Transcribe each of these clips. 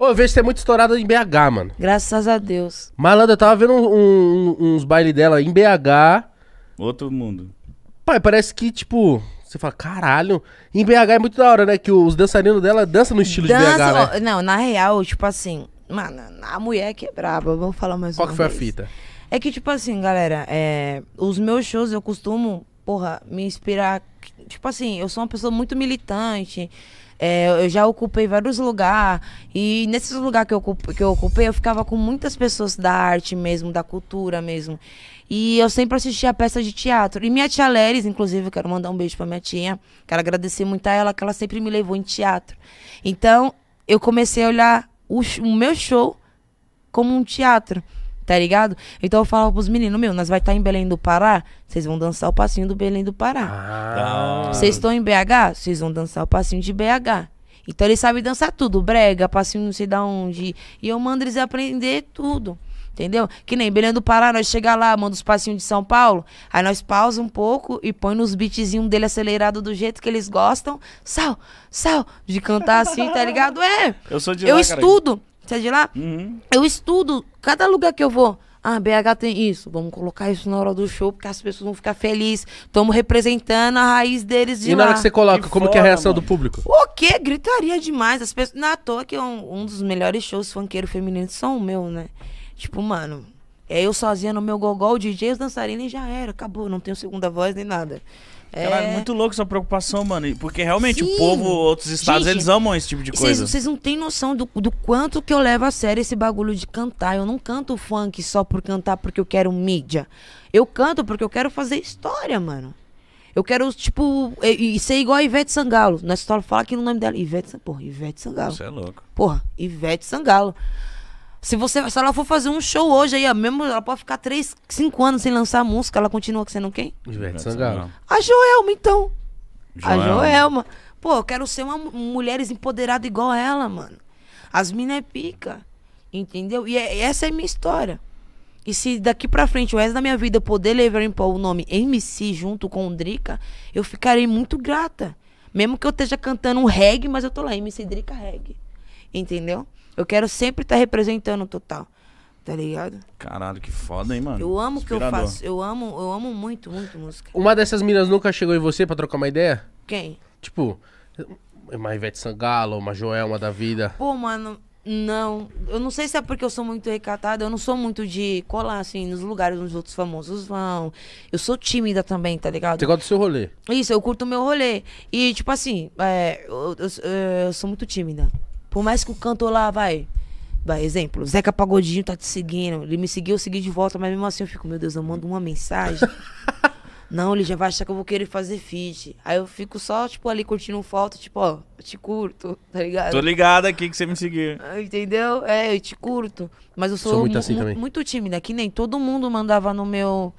Ô, eu vejo que é muito estourada em BH, mano. Graças a Deus. Malandra, eu tava vendo um- um- uns bailes dela em BH. Outro mundo. Pai, parece que, tipo, você fala, caralho. Em BH é muito da hora, né? Que os dançarinos dela dançam no estilo de BH, né? Não, na real, tipo assim, mano, a mulher que é braba, vou falar mais Qual uma que foi a fita? É que, tipo assim, galera, é, os meus shows eu costumo, porra, me inspirar. Tipo assim, eu sou uma pessoa muito militante. É, eu já ocupei vários lugares. E nesses lugares que eu, que eu ocupei, eu ficava com muitas pessoas da arte mesmo, da cultura mesmo. E eu sempre assistia peça de teatro. E minha tia Leris, inclusive, eu quero mandar um beijo pra minha tia. Quero agradecer muito a ela, que ela sempre me levou em teatro. Então, eu comecei a olhar o, o meu show como um teatro tá ligado? Então eu falava pros meninos, meu, nós vai estar tá em Belém do Pará, vocês vão dançar o passinho do Belém do Pará. Ah. Vocês ah. estão em BH, vocês vão dançar o passinho de BH. Então eles sabem dançar tudo, brega, passinho não sei da onde. E eu mando eles aprender tudo. Entendeu? Que nem Belém do Pará, nós chega lá, manda os passinhos de São Paulo, aí nós pausa um pouco e põe nos beatzinhos dele acelerado do jeito que eles gostam. Sal, sal, de cantar assim, tá ligado? É. Eu sou de Eu lá, estudo. Cara. Você é de lá? Uhum. Eu estudo cada lugar que eu vou. Ah, BH tem isso. Vamos colocar isso na hora do show, porque as pessoas vão ficar felizes. Estamos representando a raiz deles de e lá. E na hora que você coloca, que como foda, que é a reação mano. do público? O quê? Gritaria demais. As pessoas... Na é toa que é um, um dos melhores shows funkeiro feminino são o meu, né? Tipo, mano, é eu sozinha no meu gogol, o DJ, os dançarinos e já era. Acabou, não tenho segunda voz nem nada. Caralho, é, é... muito louco essa preocupação, mano. Porque realmente Sim. o povo, outros estados, Gente, eles amam esse tipo de coisa. Vocês não têm noção do, do quanto que eu levo a sério esse bagulho de cantar. Eu não canto funk só por cantar porque eu quero mídia. Eu canto porque eu quero fazer história, mano. Eu quero, tipo, e, e ser igual a Ivete Sangalo. Na história fala aqui no nome dela. Ivete, porra, Ivete Sangalo. Você é louco. Porra, Ivete Sangalo. Se, você, se ela for fazer um show hoje aí, mesmo, ela pode ficar 3, 5 anos sem lançar música, ela continua sendo quem? Ivete Sangalo. A Joelma, então. Joelma. A Joelma. Pô, eu quero ser uma mulheres empoderada igual ela, mano. As minas é pica. Entendeu? E, é, e essa é a minha história. E se daqui pra frente, o resto da minha vida, eu poder levar em pó o nome MC junto com o Drica, eu ficarei muito grata. Mesmo que eu esteja cantando um reggae, mas eu tô lá, MC Drica Reggae. Entendeu? Eu quero sempre estar tá representando o total. Tá ligado? Caralho, que foda, hein, mano. Eu amo o que eu faço. Eu amo, eu amo muito, muito música. Uma dessas minas nunca chegou em você pra trocar uma ideia? Quem? Tipo, uma Ivete Sangalo, uma Joelma da vida. Pô, mano, não. Eu não sei se é porque eu sou muito recatada. Eu não sou muito de colar, assim, nos lugares onde os outros famosos vão. Eu sou tímida também, tá ligado? Você gosta do seu rolê? Isso, eu curto o meu rolê. E, tipo assim, é, eu, eu, eu, eu sou muito tímida. Por mais que o cantor lá vai. Vai, exemplo, Zeca Pagodinho tá te seguindo. Ele me seguiu, eu segui de volta, mas mesmo assim eu fico, meu Deus, eu mando uma mensagem. Não, ele já vai achar que eu vou querer fazer feed. Aí eu fico só, tipo, ali curtindo foto, tipo, ó, eu te curto, tá ligado? Tô ligado aqui que você me seguiu. Ah, entendeu? É, eu te curto. Mas eu sou, sou muito, assim muito tímida, que nem todo mundo mandava no meu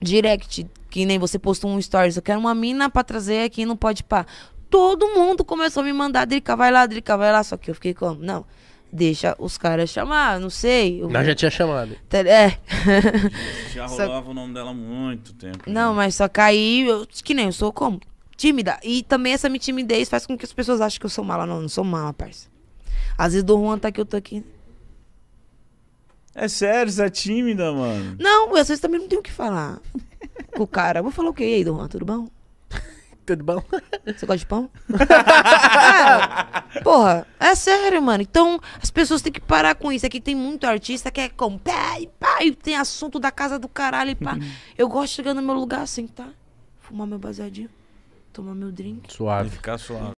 direct, que nem você postou um stories, eu quero uma mina pra trazer aqui não Pode Pá todo mundo começou a me mandar, Drica, vai lá, Drica, vai lá. Só que eu fiquei como? Não, deixa os caras chamar, não sei. Eu... já tinha chamado. Tá, é. Já rolava só... o nome dela há muito tempo. Não, né? mas só que aí, eu, que nem, eu sou como? Tímida. E também essa minha timidez faz com que as pessoas achem que eu sou mala. Não, não sou mala, parça. Às vezes do Juan tá que eu tô aqui. É sério, você é tímida, mano? Não, vocês também não tenho o que falar com o cara. Vou falar o okay, quê? E aí, do Juan, tudo bom? Tudo bom? Você gosta de pão? é, porra, é sério, mano. Então, as pessoas têm que parar com isso. Aqui tem muito artista que é com pé e pá, e tem assunto da casa do caralho e pá. Eu gosto de chegar no meu lugar, sentar, assim, tá? fumar meu baseadinho, tomar meu drink. Suave. E ficar suave.